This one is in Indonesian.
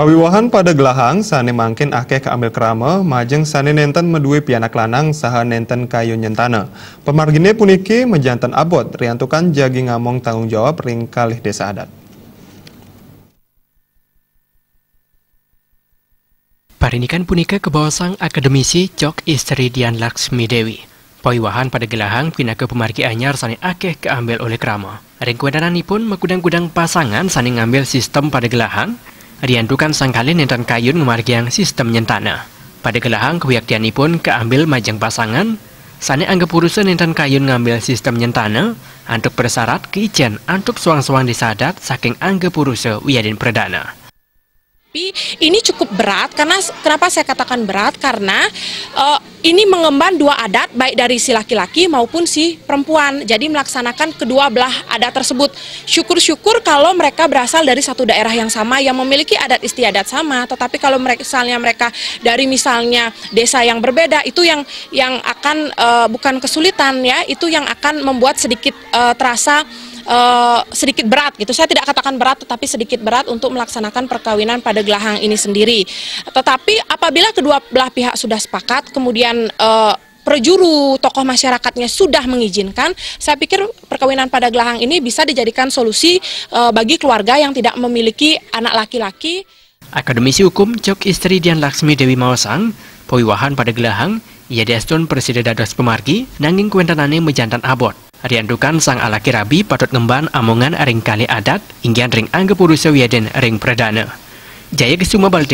Pawiwahan pada gelahang sane mangkin akeh keambil kerama majeng sane nenten medui pianak kelanang saha nenten kayu nyentana. Pemargine puniki mejantan abot riantukan jagi ngamong tanggung jawab ring desa adat. Parinikan punika sang akademisi Cok Istri Dian Laksmi Dewi. Pawiwahan pada gelahang pina ke pemargi anyar sane akeh keambil oleh kerama. Ring pun mekudang-kudang pasangan sane ngambil sistem pada gelahang sang sangkalin dan kayun ngemargiang sistem nyentana. Pada gelahang pun keambil majang pasangan, sane anggap urusan dan kayun ngambil sistem nyentana, antuk bersyarat keijen antuk suang-suang disadat saking anggap urusan wiyadin perdana. Tapi ini cukup berat karena kenapa saya katakan berat karena uh, ini mengemban dua adat baik dari si laki-laki maupun si perempuan. Jadi melaksanakan kedua belah adat tersebut. Syukur-syukur kalau mereka berasal dari satu daerah yang sama yang memiliki adat istiadat sama, tetapi kalau mereka misalnya mereka dari misalnya desa yang berbeda itu yang yang akan uh, bukan kesulitan ya, itu yang akan membuat sedikit uh, terasa uh, sedikit berat gitu. Saya tidak katakan berat tetapi sedikit berat untuk melaksanakan perkawinan pada gelahang ini sendiri. Tetapi apabila kedua belah pihak sudah sepakat kemudian uh, perjuru tokoh masyarakatnya sudah mengizinkan, saya pikir perkawinan pada gelahang ini bisa dijadikan solusi e, bagi keluarga yang tidak memiliki anak laki-laki. Akademisi Hukum Cok Istri Dian Laksmi Dewi Mawasang, Pawiwahan pada gelahang, ia Presiden Dados Pemargi, nanging kuentanane mejantan abot. Riandukan sang ala kirabi patut ngemban amongan ring kali adat hingga ring anggepurusa wiyaden ring perdana. Jaya Kesuma Bal